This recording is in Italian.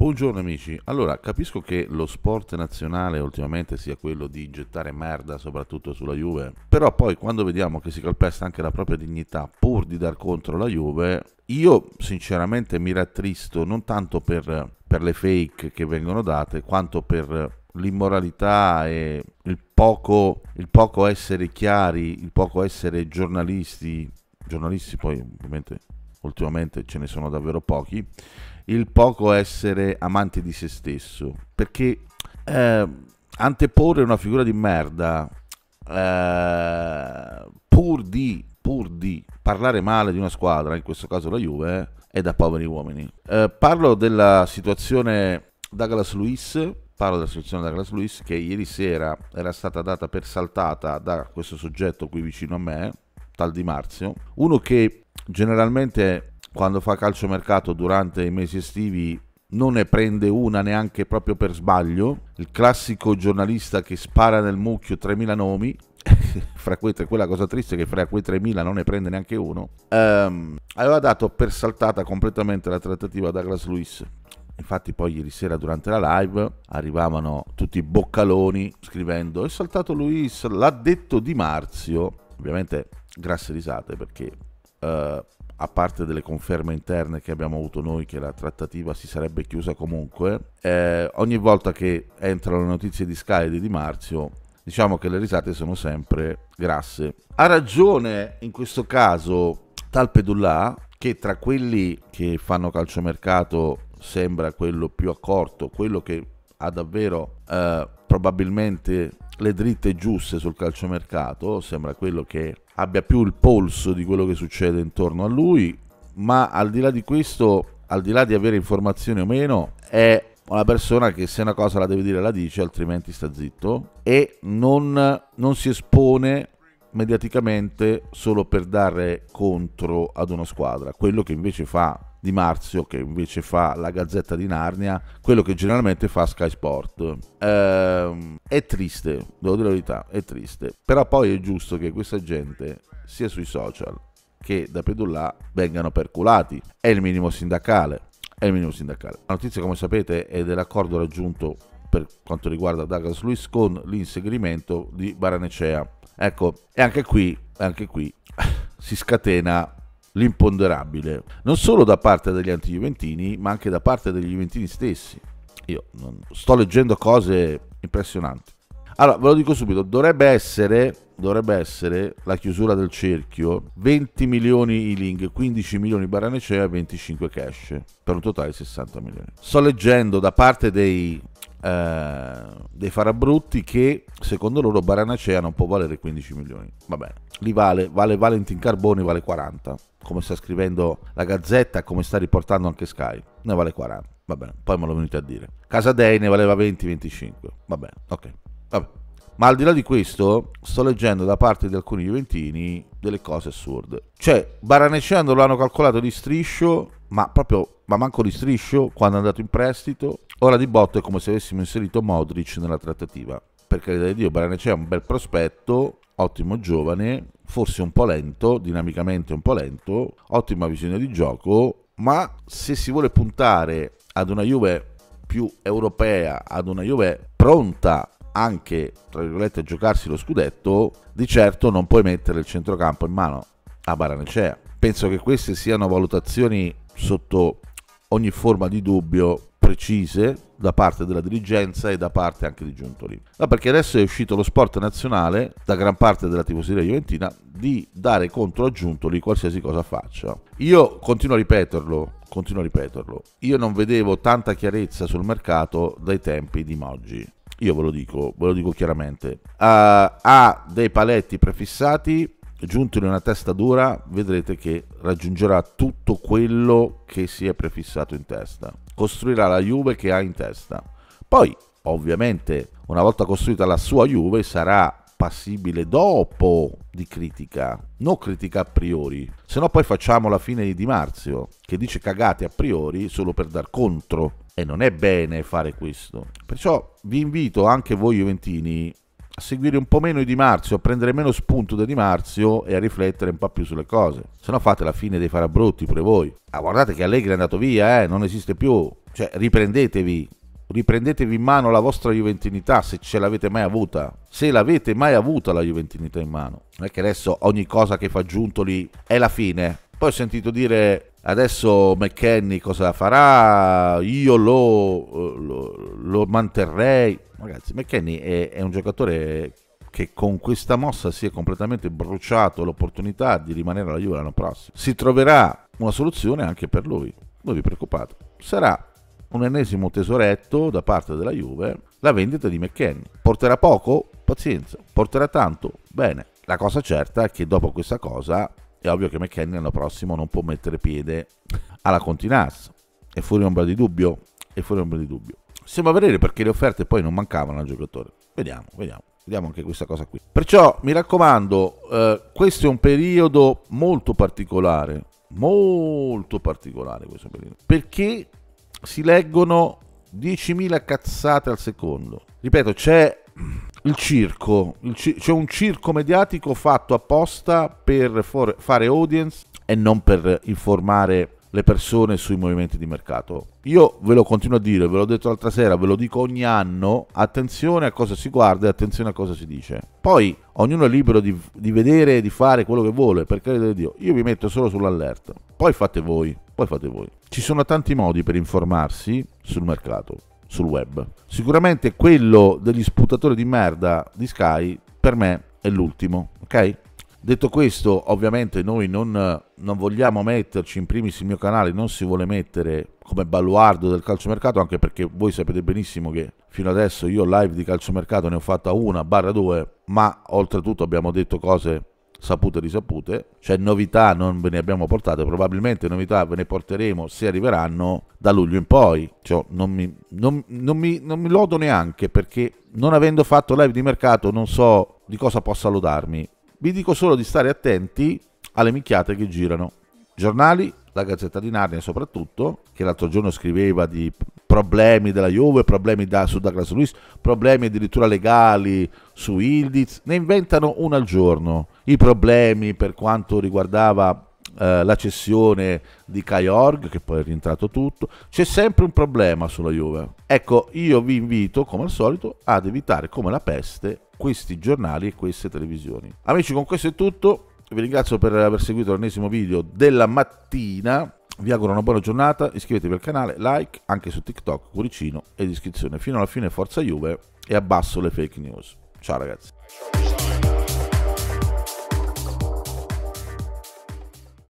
Buongiorno amici, allora capisco che lo sport nazionale ultimamente sia quello di gettare merda soprattutto sulla Juve, però poi quando vediamo che si calpesta anche la propria dignità pur di dar contro la Juve, io sinceramente mi rattristo non tanto per, per le fake che vengono date quanto per l'immoralità e il poco, il poco essere chiari, il poco essere giornalisti, giornalisti poi ovviamente ultimamente ce ne sono davvero pochi il poco essere amante di se stesso, perché eh, anteporre una figura di merda eh, pur, di, pur di parlare male di una squadra, in questo caso la Juve, eh, è da poveri uomini. Eh, parlo della situazione Douglas Luis, parlo della situazione Douglas Luis che ieri sera era stata data per saltata da questo soggetto qui vicino a me, tal Di Marzio, uno che generalmente quando fa calciomercato durante i mesi estivi non ne prende una neanche proprio per sbaglio, il classico giornalista che spara nel mucchio 3.000 nomi, fra quei quella cosa triste che fra quei 3.000 non ne prende neanche uno, ehm, aveva dato per saltata completamente la trattativa Douglas Lewis. Infatti poi ieri sera durante la live arrivavano tutti i boccaloni scrivendo è saltato Luis, l'ha detto Di Marzio, ovviamente grasse risate perché eh, a parte delle conferme interne che abbiamo avuto noi che la trattativa si sarebbe chiusa comunque, eh, ogni volta che entrano le notizie di Sky e di Di Marzio, diciamo che le risate sono sempre grasse. Ha ragione in questo caso Talpedullah che tra quelli che fanno calciomercato sembra quello più accorto, quello che ha davvero eh, probabilmente le dritte giuste sul calciomercato, sembra quello che abbia più il polso di quello che succede intorno a lui, ma al di là di questo, al di là di avere informazioni o meno, è una persona che se una cosa la deve dire la dice, altrimenti sta zitto e non, non si espone mediaticamente solo per dare contro ad una squadra, quello che invece fa di Marzio che invece fa la Gazzetta di Narnia, quello che generalmente fa Sky Sport. Ehm, è triste, devo dire la verità, è triste. Però poi è giusto che questa gente, sia sui social che da Pedullà, vengano perculati. È il minimo sindacale. È il minimo sindacale. La notizia, come sapete, è dell'accordo raggiunto per quanto riguarda Douglas Lewis con l'inseguimento di Baranecea. Ecco, e anche qui, anche qui si scatena l'imponderabile, non solo da parte degli anti-juventini, ma anche da parte degli juventini stessi. Io non, sto leggendo cose impressionanti. Allora, ve lo dico subito, dovrebbe essere, dovrebbe essere la chiusura del cerchio 20 milioni e-link, 15 milioni barra necea e 25 cash, per un totale di 60 milioni. Sto leggendo da parte dei Uh, dei farabrutti che secondo loro Baranacea non può valere 15 milioni. va bene li vale, vale Valentin Carboni, vale 40, come sta scrivendo la Gazzetta, come sta riportando anche Sky, ne vale 40. va bene poi me lo venite a dire. Casadei ne valeva 20-25. va bene ok. Vabbè. Ma al di là di questo, sto leggendo da parte di alcuni Juventini delle cose assurde. Cioè, Baranecciando lo hanno calcolato di striscio, ma proprio, ma manco di striscio, quando è andato in prestito. Ora di botto è come se avessimo inserito Modric nella trattativa. Per carità di Dio, Baranecciando è un bel prospetto, ottimo giovane, forse un po' lento, dinamicamente un po' lento, ottima visione di gioco, ma se si vuole puntare ad una Juve più europea, ad una Juve pronta anche, tra virgolette, giocarsi lo scudetto, di certo non puoi mettere il centrocampo in mano a Baranecea. Penso che queste siano valutazioni sotto ogni forma di dubbio precise da parte della dirigenza e da parte anche di Giuntoli. No, perché adesso è uscito lo sport nazionale, da gran parte della tifoseria juventina, di dare contro a Giuntoli qualsiasi cosa faccia. Io continuo a ripeterlo, continuo a ripeterlo. Io non vedevo tanta chiarezza sul mercato dai tempi di Moggi io ve lo dico, ve lo dico chiaramente, uh, ha dei paletti prefissati, giunto in una testa dura, vedrete che raggiungerà tutto quello che si è prefissato in testa, costruirà la Juve che ha in testa. Poi, ovviamente, una volta costruita la sua Juve, sarà passibile dopo di critica, non critica a priori, se no poi facciamo la fine di Di Marzio che dice cagate a priori solo per dar contro e non è bene fare questo. Perciò vi invito anche voi Juventini a seguire un po' meno i Di Marzio, a prendere meno spunto da Di Marzio e a riflettere un po' più sulle cose. Se no fate la fine dei farabrotti pure voi. Ah, guardate che Allegri è andato via, eh, non esiste più. Cioè, riprendetevi, riprendetevi in mano la vostra juventinità se ce l'avete mai avuta. Se l'avete mai avuta la juventinità in mano. Non è che adesso ogni cosa che fa Giuntoli è la fine. Poi ho sentito dire adesso McKenny cosa farà, io lo, lo, lo manterrei. Ragazzi, McKenny è, è un giocatore che con questa mossa si è completamente bruciato l'opportunità di rimanere alla Juve l'anno prossimo. Si troverà una soluzione anche per lui, non vi preoccupate. Sarà un ennesimo tesoretto da parte della Juve, la vendita di McKenny. Porterà poco? Pazienza. Porterà tanto? Bene. La cosa certa è che dopo questa cosa è ovvio che McKenny l'anno prossimo non può mettere piede alla Continas. È fuori ombra di dubbio. È fuori ombra di dubbio. a vedere perché le offerte poi non mancavano al giocatore. Vediamo, vediamo. Vediamo anche questa cosa qui. Perciò mi raccomando, eh, questo è un periodo molto particolare molto particolare questo periodo perché si leggono 10.000 cazzate al secondo. Ripeto, c'è il circo, il ci- c'è un circo mediatico fatto apposta per for- fare audience e non per informare le persone sui movimenti di mercato. Io ve lo continuo a dire, ve l'ho detto l'altra sera, ve lo dico ogni anno, attenzione a cosa si guarda e attenzione a cosa si dice. Poi ognuno è libero di, di vedere e di fare quello che vuole, per carità di Dio. Io vi metto solo sull'allerta. Poi fate voi, poi fate voi. Ci sono tanti modi per informarsi sul mercato, sul web. Sicuramente quello degli sputatori di merda di Sky per me è l'ultimo, ok? Detto questo, ovviamente noi non, non, vogliamo metterci, in primis il mio canale non si vuole mettere come baluardo del calciomercato, anche perché voi sapete benissimo che fino adesso io live di calciomercato ne ho fatta una, barra due, ma oltretutto abbiamo detto cose sapute risapute, cioè novità non ve ne abbiamo portate, probabilmente novità ve ne porteremo se arriveranno da luglio in poi, cioè, non, mi, non, non, mi, non mi lodo neanche perché non avendo fatto live di mercato non so di cosa possa lodarmi, vi dico solo di stare attenti alle minchiate che girano, giornali, la Gazzetta di Narnia soprattutto, che l'altro giorno scriveva di problemi della Juve, problemi da, su Douglas Luis, problemi addirittura legali su Ildiz, ne inventano una al giorno i problemi per quanto riguardava eh, la cessione di Kajorg, che poi è rientrato tutto, c'è sempre un problema sulla Juve. Ecco, io vi invito, come al solito, ad evitare come la peste questi giornali e queste televisioni. Amici, con questo è tutto. Vi ringrazio per aver seguito l'ennesimo video della mattina. Vi auguro una buona giornata, iscrivetevi al canale, like anche su TikTok, cuoricino ed iscrizione. Fino alla fine forza Juve e abbasso le fake news. Ciao ragazzi.